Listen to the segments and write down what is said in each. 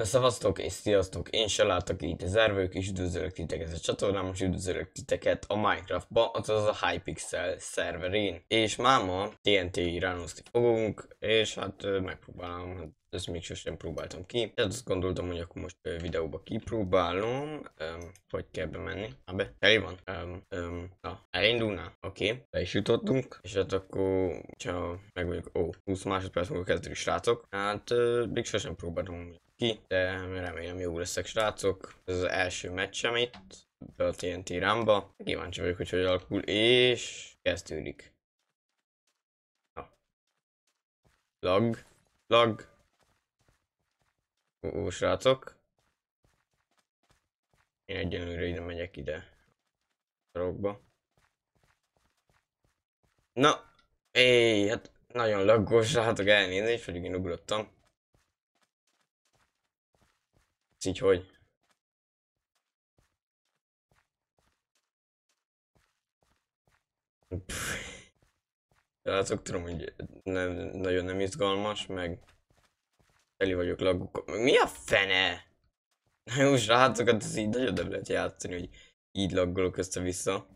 Na szavaztok és sziasztok, én se látok itt az ervők, és üdvözölök titeket a csatornám, és üdvözölök titeket a Minecraftba, azaz a Hypixel szerverén. És máma TNT irányozni fogunk, és hát megpróbálom, hát ezt még sosem próbáltam ki. Tehát azt gondoltam, hogy akkor most videóba kipróbálom. öm, hogy kell bemenni? Abbe, elé van. Öm, öm, na, elindulná. Oké, okay. be is jutottunk. És hát akkor, ha meg vagyok, ó, 20 másodperc múlva kezdődik, srácok. Hát ö, még sosem próbáltam ki, de remélem jó leszek srácok. Ez az első meccsem itt, be a TNT rámba. Kíváncsi vagyok, hogy hogy alakul, és kezdődik. Na. Lag, lag. Ó, srácok. Én egyenlőre ide megyek ide. Sarokba. Na, éj, hát nagyon laggos, látok elnézést, hogy én ugrottam. így hogy. Pff. Látok, tudom, hogy nem, nagyon nem izgalmas, meg teli vagyok lagukkal. Mi a fene? Na jó, srácok, hát ez így nagyon nem lehet játszani, hogy így laggolok össze-vissza.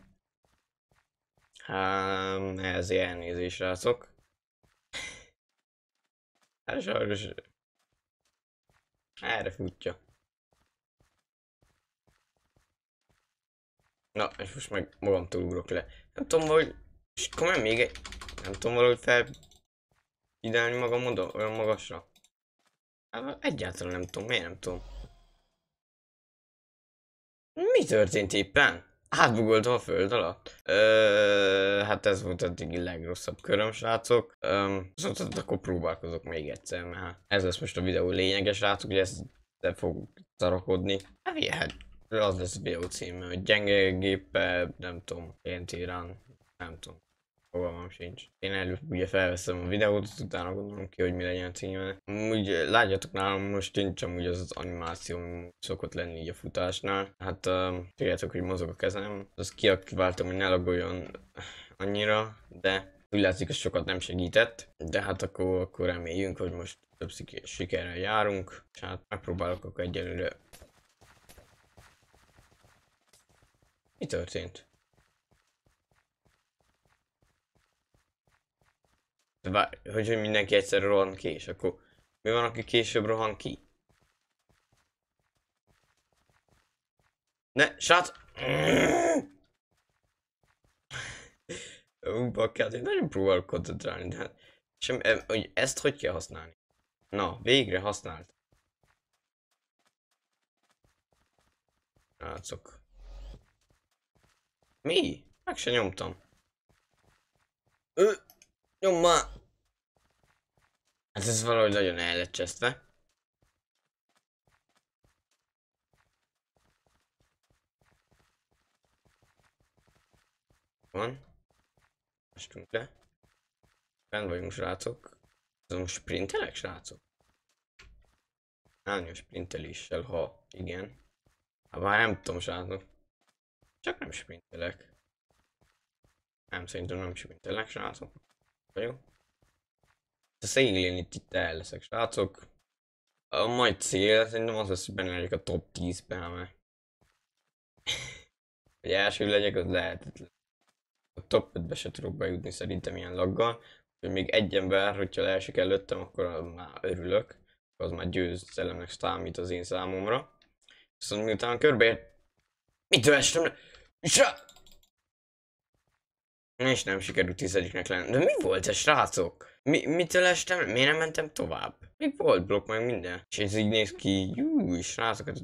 Hát, ez elnézés, srácok. Hát sajnos... Erre futja. Na, és most meg magam ugrok le. Nem tudom, hogy... És komolyan még egy... Nem tudom valahogy fel... Ideálni magam oda, olyan magasra. Hát egyáltalán nem tudom, miért nem tudom. Mi történt éppen? Átbugoltam a föld alatt. Ö, hát ez volt eddig a legrosszabb köröm, srácok. Öm, szóval akkor próbálkozok még egyszer, mert ez lesz most a videó lényeges, srácok, hogy ezt de fog szarakodni. Hát, az lesz BO címe, hogy gyenge gépe, nem tudom, én run, nem tudom. Fogalmam sincs. Én előbb ugye felveszem a videót, utána gondolom ki, hogy mi legyen a címe. Úgy látjátok nálam most nincs amúgy az az animáció, ami szokott lenni így a futásnál. Hát um, tudjátok, hogy mozog a kezem. Azt kiaktiváltam, hogy ne lagoljon annyira, de úgy látszik, hogy sokat nem segített. De hát akkor, akkor reméljünk, hogy most több sikerrel járunk. És hát megpróbálok akkor egyelőre Mi történt? Vár, hogy, hogy mindenki egyszer rohan ki, és akkor mi van, aki később rohan ki? Ne, srác! Ú, bakkát, én nagyon próbálok koncentrálni, de hát sem, hogy ezt hogy kell használni? Na, végre használt. Látszok. Mi? Meg se nyomtam. Ő, nyom már! Hát ez valahogy nagyon el Van. Estünk le. Fent vagyunk, srácok. Ez most sprintelek, srácok? Hányos sprinteléssel, ha igen. Hát már nem tudom, srácok. Csak nem sprintelek. Nem, szerintem nem sprintelek, srácok. Jó. A szélén itt, itt el leszek, srácok. A mai cél szerintem az lesz, hogy benne legyek a top 10-ben, mert... hogy első legyek, az lehetetlen. A top 5-be se tudok bejutni szerintem ilyen laggal. Hogy még egy ember, hogyha leesik előttem, akkor már örülök. Az már győzelemnek számít az én számomra. Viszont miután körbeért... Mitől estem le? És nem sikerült tizediknek lenni. De mi volt ez, srácok? Mi, mitől estem? Miért nem mentem tovább? Még volt blokk, meg minden. És ez így néz ki, jú, hogy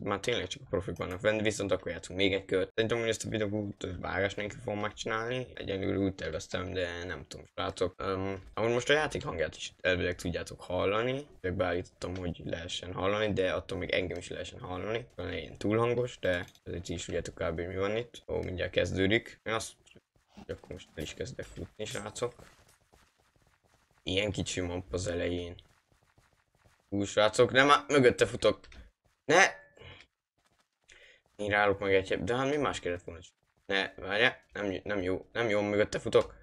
már tényleg csak a profik vannak fent, viszont akkor játszunk még egy kört. Szerintem, hogy ezt a videót vágás nélkül fogom megcsinálni. Egyenlőre úgy terveztem, de nem tudom, srácok. Um, amúgy most a játék hangját is elvileg tudjátok hallani. Csak beállítottam, hogy lehessen hallani, de attól még engem is lehessen hallani. Szóval egy ilyen hangos de azért is tudjátok kb. mi van itt. Ó, mindjárt kezdődik. Én azt, hogy akkor most el is kezdek futni, srácok. Ilyen kicsi map az elején. Hú, srácok, nem, már mögötte futok. Ne! Én rálok meg egy de hát mi más kellett volna Ne, várja, nem, nem jó, nem jó, mögötte futok.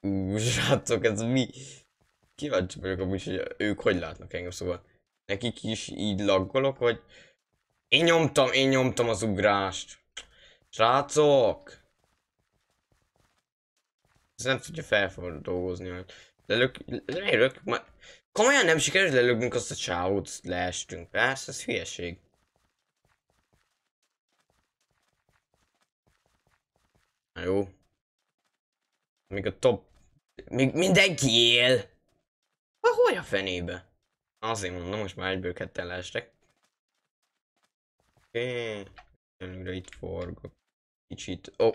Hú, srácok, ez mi? Kíváncsi vagyok amúgy, hogy ők hogy látnak engem, szóval nekik is így laggolok, hogy én nyomtam, én nyomtam az ugrást. Srácok! Ez nem tudja fel fog mert lelök, lelök, már... Komolyan nem sikerült lelögnünk azt a csávót, leestünk. Persze, ez hülyeség. Na jó. Még a top... Még mindenki él! Ha, a fenébe? Azért mondom, most már egyből ketten leestek. Oké. Okay. Előre itt forgok. Kicsit. Ó, oh,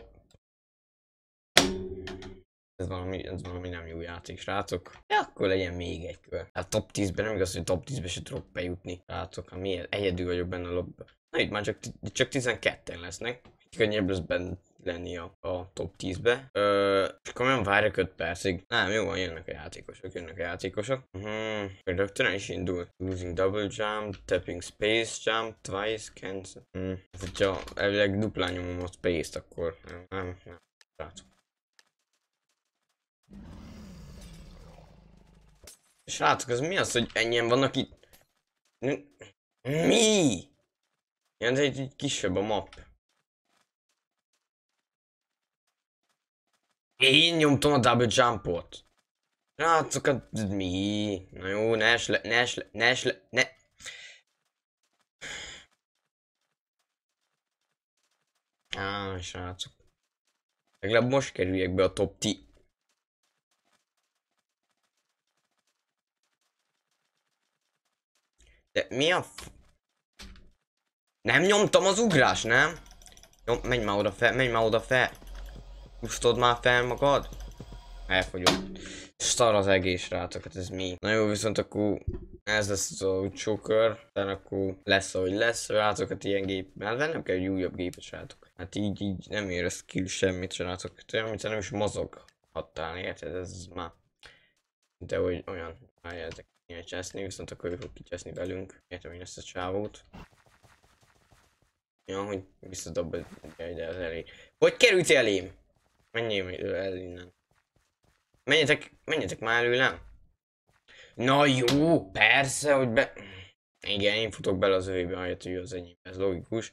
ez valami, ez valami nem jó játék, srácok. Ja, akkor legyen még egy kör. Hát top 10-ben nem igaz, hogy top 10-be se tudok bejutni, srácok. Hát miért? Egyedül vagyok benne a lobba. Na itt már csak, csak 12-en lesznek. Könnyebb lesz benne lenni a, a top 10-be. Ö, és akkor nem várjak 5 percig. Nem, jó van, jönnek a játékosok, jönnek a játékosok. Uh-huh. Rögtön is indul. Losing double jump, tapping space jump, twice cancel. Hmm. Hát, hogyha elvileg duplán nyomom a space-t, akkor nem, nem, nem. srácok. Srácok, ez mi az, hogy ennyien vannak itt? Mi? Ilyen, de egy, egy kisebb a map. Én nyomtam a double jumpot. Srácok, hát ez mi? Na jó, ne esle, ne esle, ne esle, ne... Á, srácok. Legalább most kerüljek be a top 10. De mi a f... Nem nyomtam az ugrás, nem? Jó, menj már oda fel, menj már oda fel. Húztod már fel magad. Elfogyott. star az egész rátok, hát ez mi? Na jó, viszont akkor ez lesz az a kör, de akkor lesz, ahogy lesz, rátok, hát ilyen gép, mert hát nem kell egy újabb gépet, srácok. Hát így, így nem ér ez ki semmit, srácok, hát mint nem is mozog hattál, érted, ez már, de hogy olyan, ezek. Ilyen császni, viszont akkor ő fog kicsászni velünk. Értem, hogy ezt a csávót. Ja, hogy visszadobod ide az elé. Hogy került elém? Menjél el innen. Menjetek, menjetek már előlem. Na jó, persze, hogy be... Igen, én futok bele az övébe, ahelyett, hogy az enyém. Ez logikus.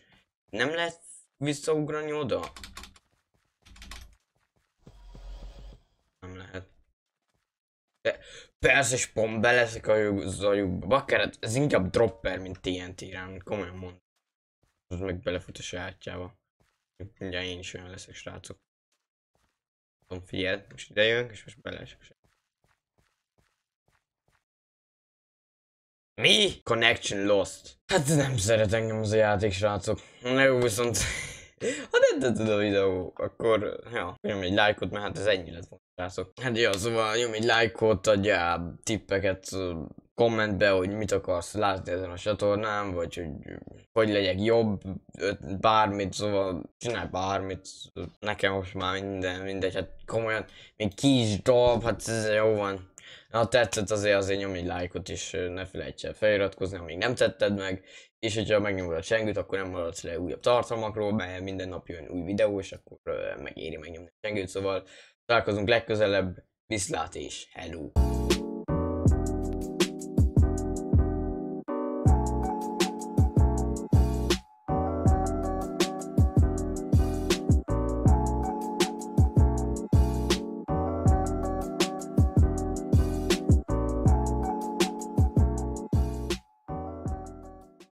Nem lehet visszaugrani oda? Persze, és beleszik a zajukba. Bakkeret, ez inkább dropper, mint TNT rám, komolyan mondom. Az meg belefut a sajátjába. Mindjárt én is olyan leszek, srácok. Tudom, figyeld, most idejönk, és most belesek. Mi? Connection lost. Hát nem szeret engem az a játék, srácok. Na jó, viszont... Ha tettetted a videó, akkor ja, nyom egy lájkot, mert hát ez ennyi lett volna. Rászok. Hát ja, szóval nyom egy lájkot, adjál tippeket, kommentbe, hogy mit akarsz látni ezen a csatornán, vagy hogy hogy legyek jobb, bármit, szóval csinálj bármit, nekem most már minden, mindegy, hát komolyan, még kis is dob, hát ez jó van. Ha tetszett, azért azért nyomj egy lájkot, és ne felejts el feliratkozni, amíg nem tetted meg. És hogyha megnyomod a csengőt, akkor nem maradsz le újabb tartalmakról, mert minden nap jön új videó, és akkor megéri megnyomni a csengőt. Szóval találkozunk legközelebb, viszlát és hello!